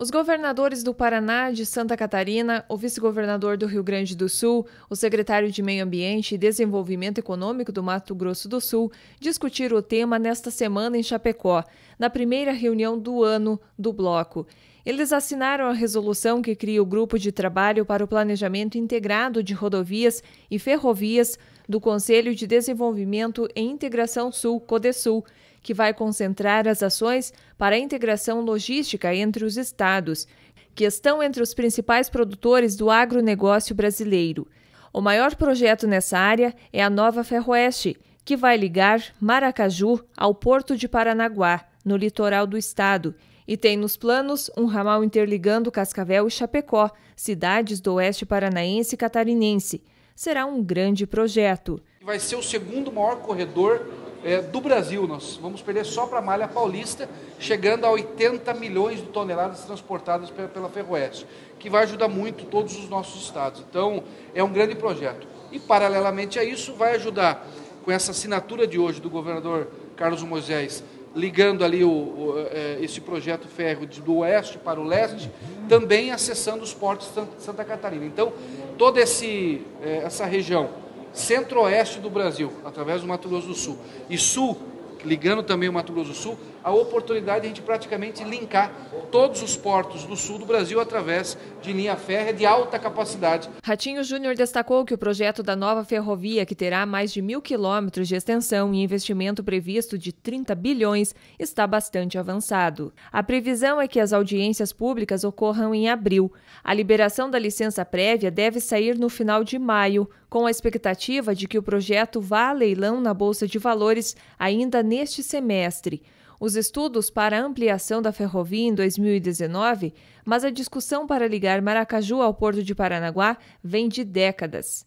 Os governadores do Paraná, de Santa Catarina, o vice-governador do Rio Grande do Sul, o secretário de Meio Ambiente e Desenvolvimento Econômico do Mato Grosso do Sul discutiram o tema nesta semana em Chapecó, na primeira reunião do ano do bloco. Eles assinaram a resolução que cria o Grupo de Trabalho para o Planejamento Integrado de Rodovias e Ferrovias do Conselho de Desenvolvimento e Integração Sul, CODESUL, que vai concentrar as ações para a integração logística entre os estados, que estão entre os principais produtores do agronegócio brasileiro. O maior projeto nessa área é a Nova Ferroeste, que vai ligar Maracaju ao Porto de Paranaguá, no litoral do estado, e tem nos planos um ramal interligando Cascavel e Chapecó, cidades do oeste paranaense e catarinense. Será um grande projeto. Vai ser o segundo maior corredor é, do Brasil. Nós vamos perder só para a malha paulista, chegando a 80 milhões de toneladas transportadas pela, pela Ferroeste, que vai ajudar muito todos os nossos estados. Então, é um grande projeto. E, paralelamente a isso, vai ajudar com essa assinatura de hoje do governador Carlos Moisés, ligando ali o, o, é, esse projeto férreo do oeste para o leste, também acessando os portos de Santa Catarina. Então, toda esse, é, essa região centro-oeste do Brasil, através do Mato Grosso do Sul, e sul ligando também o Mato Grosso do Sul, a oportunidade de a gente praticamente linkar todos os portos do sul do Brasil através de linha férrea de alta capacidade. Ratinho Júnior destacou que o projeto da nova ferrovia, que terá mais de mil quilômetros de extensão e investimento previsto de 30 bilhões, está bastante avançado. A previsão é que as audiências públicas ocorram em abril. A liberação da licença prévia deve sair no final de maio, com a expectativa de que o projeto vá a leilão na Bolsa de Valores ainda neste semestre. Os estudos para a ampliação da ferrovia em 2019, mas a discussão para ligar Maracaju ao porto de Paranaguá vem de décadas.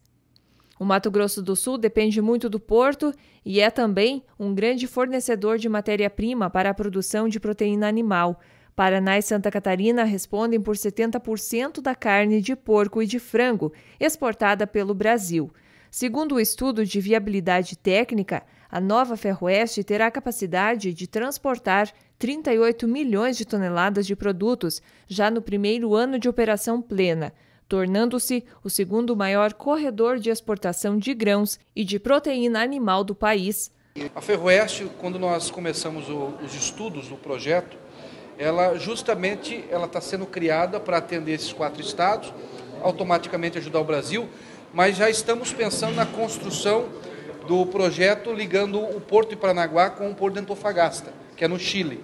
O Mato Grosso do Sul depende muito do porto e é também um grande fornecedor de matéria-prima para a produção de proteína animal. Paraná e Santa Catarina respondem por 70% da carne de porco e de frango exportada pelo Brasil. Segundo o estudo de viabilidade técnica, a nova Ferroeste terá a capacidade de transportar 38 milhões de toneladas de produtos já no primeiro ano de operação plena, tornando-se o segundo maior corredor de exportação de grãos e de proteína animal do país. A Ferroeste, quando nós começamos os estudos do projeto, ela justamente ela está sendo criada para atender esses quatro estados, automaticamente ajudar o Brasil, mas já estamos pensando na construção do projeto ligando o Porto de Paranaguá com o Porto de Antofagasta, que é no Chile.